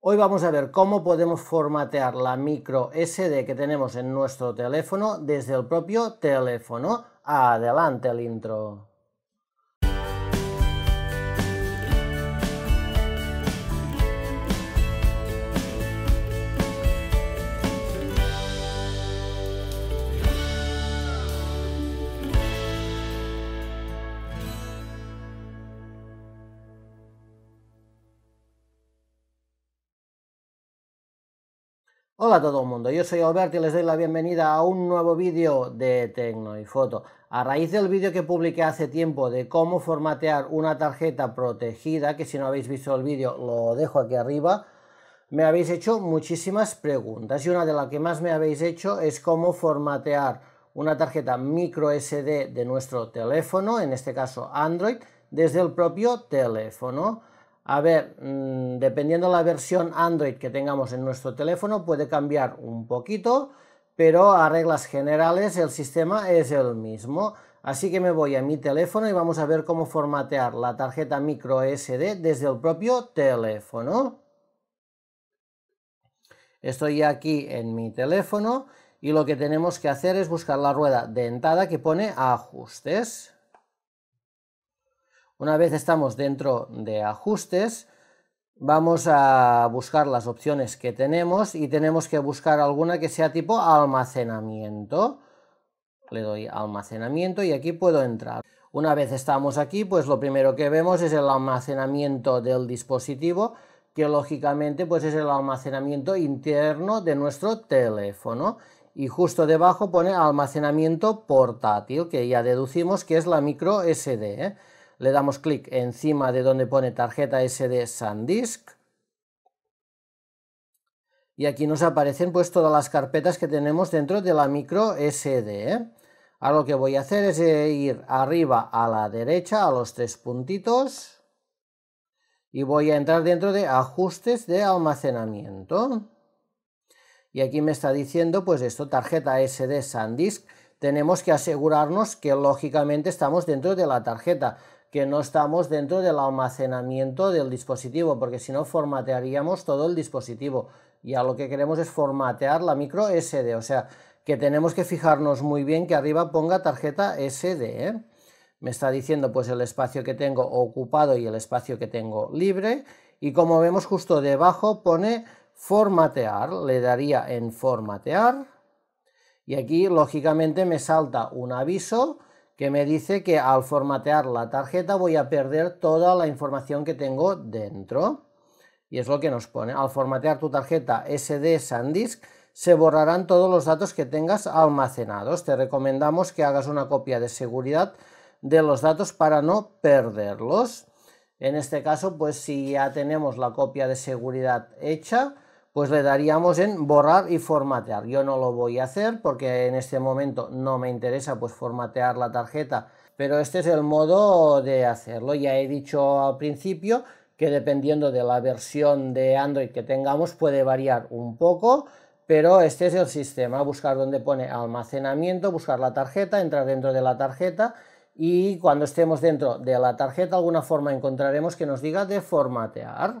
Hoy vamos a ver cómo podemos formatear la micro SD que tenemos en nuestro teléfono desde el propio teléfono. Adelante el intro. Hola a todo el mundo, yo soy Alberto y les doy la bienvenida a un nuevo vídeo de Tecno y Foto. A raíz del vídeo que publiqué hace tiempo de cómo formatear una tarjeta protegida, que si no habéis visto el vídeo lo dejo aquí arriba, me habéis hecho muchísimas preguntas y una de las que más me habéis hecho es cómo formatear una tarjeta micro SD de nuestro teléfono, en este caso Android, desde el propio teléfono. A ver, mm, dependiendo de la versión Android que tengamos en nuestro teléfono, puede cambiar un poquito, pero a reglas generales el sistema es el mismo. Así que me voy a mi teléfono y vamos a ver cómo formatear la tarjeta micro SD desde el propio teléfono. Estoy aquí en mi teléfono y lo que tenemos que hacer es buscar la rueda dentada que pone ajustes. Una vez estamos dentro de ajustes, vamos a buscar las opciones que tenemos y tenemos que buscar alguna que sea tipo almacenamiento. Le doy almacenamiento y aquí puedo entrar. Una vez estamos aquí, pues lo primero que vemos es el almacenamiento del dispositivo, que lógicamente pues es el almacenamiento interno de nuestro teléfono. Y justo debajo pone almacenamiento portátil, que ya deducimos que es la micro SD. ¿eh? le damos clic encima de donde pone tarjeta SD SanDisk y aquí nos aparecen pues todas las carpetas que tenemos dentro de la micro SD. ¿eh? Ahora lo que voy a hacer es eh, ir arriba a la derecha a los tres puntitos y voy a entrar dentro de ajustes de almacenamiento. Y aquí me está diciendo pues esto, tarjeta SD SanDisk tenemos que asegurarnos que lógicamente estamos dentro de la tarjeta que no estamos dentro del almacenamiento del dispositivo, porque si no formatearíamos todo el dispositivo. Ya lo que queremos es formatear la micro SD, o sea, que tenemos que fijarnos muy bien que arriba ponga tarjeta SD. ¿eh? Me está diciendo pues el espacio que tengo ocupado y el espacio que tengo libre. Y como vemos justo debajo pone formatear, le daría en formatear. Y aquí lógicamente me salta un aviso que me dice que al formatear la tarjeta voy a perder toda la información que tengo dentro. Y es lo que nos pone. Al formatear tu tarjeta SD SanDisk se borrarán todos los datos que tengas almacenados. Te recomendamos que hagas una copia de seguridad de los datos para no perderlos. En este caso, pues si ya tenemos la copia de seguridad hecha, pues le daríamos en borrar y formatear. Yo no lo voy a hacer porque en este momento no me interesa pues formatear la tarjeta, pero este es el modo de hacerlo. Ya he dicho al principio que dependiendo de la versión de Android que tengamos puede variar un poco, pero este es el sistema, buscar donde pone almacenamiento, buscar la tarjeta, entrar dentro de la tarjeta y cuando estemos dentro de la tarjeta alguna forma encontraremos que nos diga de formatear.